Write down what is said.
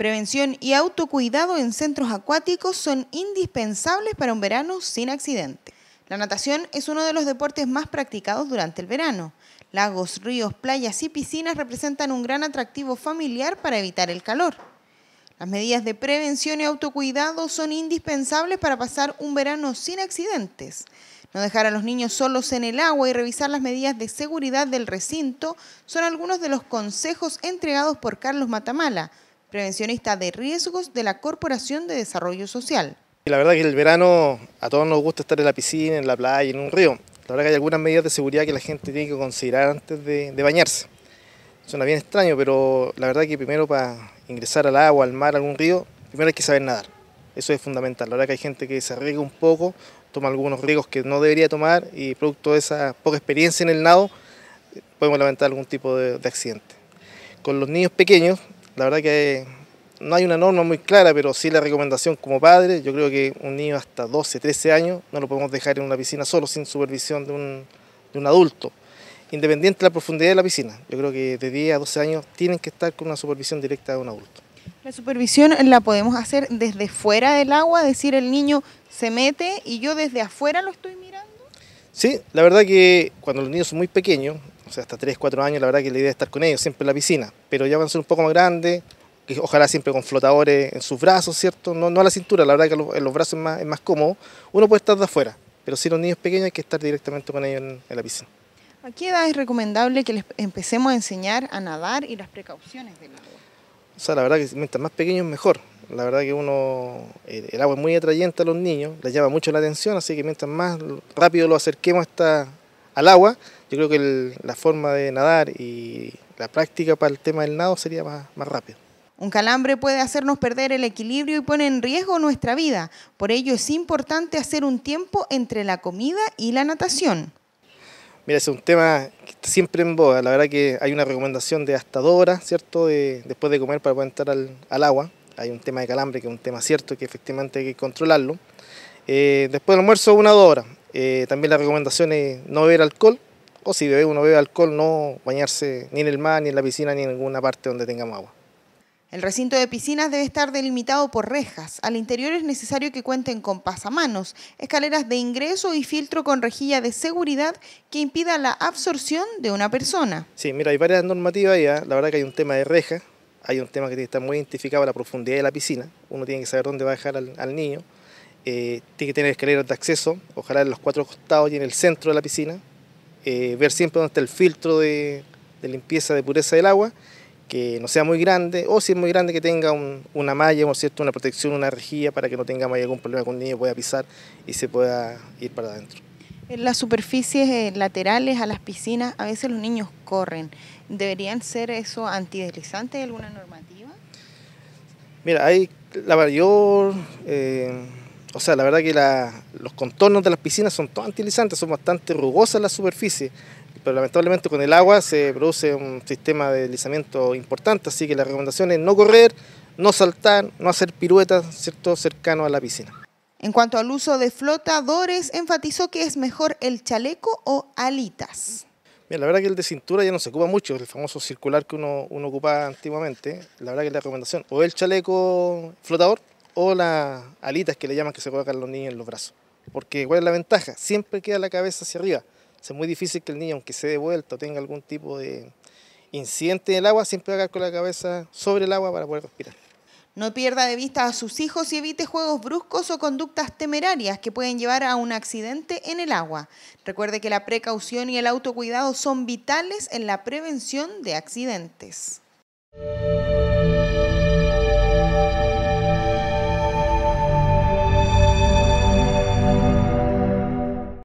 Prevención y autocuidado en centros acuáticos son indispensables para un verano sin accidente. La natación es uno de los deportes más practicados durante el verano. Lagos, ríos, playas y piscinas representan un gran atractivo familiar para evitar el calor. Las medidas de prevención y autocuidado son indispensables para pasar un verano sin accidentes. No dejar a los niños solos en el agua y revisar las medidas de seguridad del recinto son algunos de los consejos entregados por Carlos Matamala, prevencionista de riesgos de la Corporación de Desarrollo Social. La verdad que el verano a todos nos gusta estar en la piscina, en la playa, en un río. La verdad que hay algunas medidas de seguridad que la gente tiene que considerar antes de, bañarse. Suena bien extraño, pero la verdad que primero para ingresar al agua, al mar, a algún río, primero hay que saber nadar. Eso es fundamental. La verdad que hay gente que se arriesga un poco, toma algunos riesgos que no debería tomar y producto de esa poca experiencia en el nado eh, podemos lamentar algún tipo de accidente. Con los niños pequeños la verdad que no hay una norma muy clara, pero sí la recomendación como padre, yo creo que un niño hasta 12, 13 años no lo podemos dejar en una piscina solo, sin supervisión de un, de un adulto, independiente de la profundidad de la piscina. Yo creo que de 10 a 12 años tienen que estar con una supervisión directa de un adulto. La supervisión la podemos hacer desde fuera del agua, decir, el niño se mete y yo desde afuera lo estoy mirando. Sí, la verdad que cuando los niños son muy pequeños, o sea, hasta 3, 4 años, la verdad que la idea es estar con ellos, siempre en la piscina, pero ya van a ser un poco más grandes, ojalá siempre con flotadores en sus brazos, ¿cierto? No, no a la cintura, la verdad que en los brazos es más, cómodo, uno puede estar de afuera, pero si los niños pequeños hay que estar directamente con ellos en, la piscina. ¿A qué edad es recomendable que les empecemos a enseñar a nadar y las precauciones del agua? O sea, la verdad que mientras más pequeños mejor. La verdad que uno, el, el agua es muy atrayente a los niños, les llama mucho la atención, así que mientras más rápido lo acerquemos a esta, al agua, yo creo que la forma de nadar y la práctica para el tema del nado sería más, más rápido. Un calambre puede hacernos perder el equilibrio y pone en riesgo nuestra vida. Por ello es importante hacer un tiempo entre la comida y la natación. Mira, es un tema que está siempre en boga. La verdad que hay una recomendación de hasta dos horas, ¿cierto? De, después de comer para poder entrar al, al agua. Hay un tema de calambre que es un tema cierto que efectivamente hay que controlarlo. Eh, después del almuerzo, una hora. Eh, también la recomendación es no beber alcohol, o si bebe, uno bebe alcohol, no bañarse ni en el mar, ni en la piscina, ni en ninguna parte donde tengamos agua. El recinto de piscinas debe estar delimitado por rejas. Al interior es necesario que cuenten con pasamanos, escaleras de ingreso y filtro con rejilla de seguridad que impida la absorción de una persona. Sí, mira, hay varias normativas ya. La verdad que hay un tema de rejas, hay un tema que está muy identificado la profundidad de la piscina. Uno tiene que saber dónde va a dejar al, al niño. Eh, tiene que tener escaleras de acceso, ojalá en los cuatro costados y en el centro de la piscina, eh, ver siempre dónde está el filtro de, limpieza, de pureza del agua, que no sea muy grande, o si es muy grande que tenga una malla, cierto, una protección, una rejilla, para que no tenga algún problema con niños, niño pueda pisar y se pueda ir para adentro. En las superficies eh, laterales a las piscinas, a veces los niños corren. ¿Deberían ser eso antideslizantes alguna normativa? Mira, hay la mayor... Eh, o sea, la verdad que los contornos de las piscinas son todos antilizantes, son bastante rugosas las superficies, pero lamentablemente con el agua se produce un sistema de deslizamiento importante, así que la recomendación es no correr, no saltar, no hacer piruetas ¿cierto? cercano a la piscina. En cuanto al uso de flotadores, enfatizó que es mejor el chaleco o alitas. Bien, la verdad que el de cintura ya no se ocupa mucho, el famoso circular que uno, uno ocupaba antiguamente. La verdad que la recomendación o el chaleco flotador o las alitas que le llaman que se colocan los niños en los brazos. Porque ¿cuál es la ventaja? Siempre queda la cabeza hacia arriba. Es muy difícil que el niño, aunque se dé vuelta o tenga algún tipo de incidente en el agua, siempre haga con la cabeza sobre el agua para poder respirar. No pierda de vista a sus hijos y evite juegos bruscos o conductas temerarias que pueden llevar a un accidente en el agua. Recuerde que la precaución y el autocuidado son vitales en la prevención de accidentes.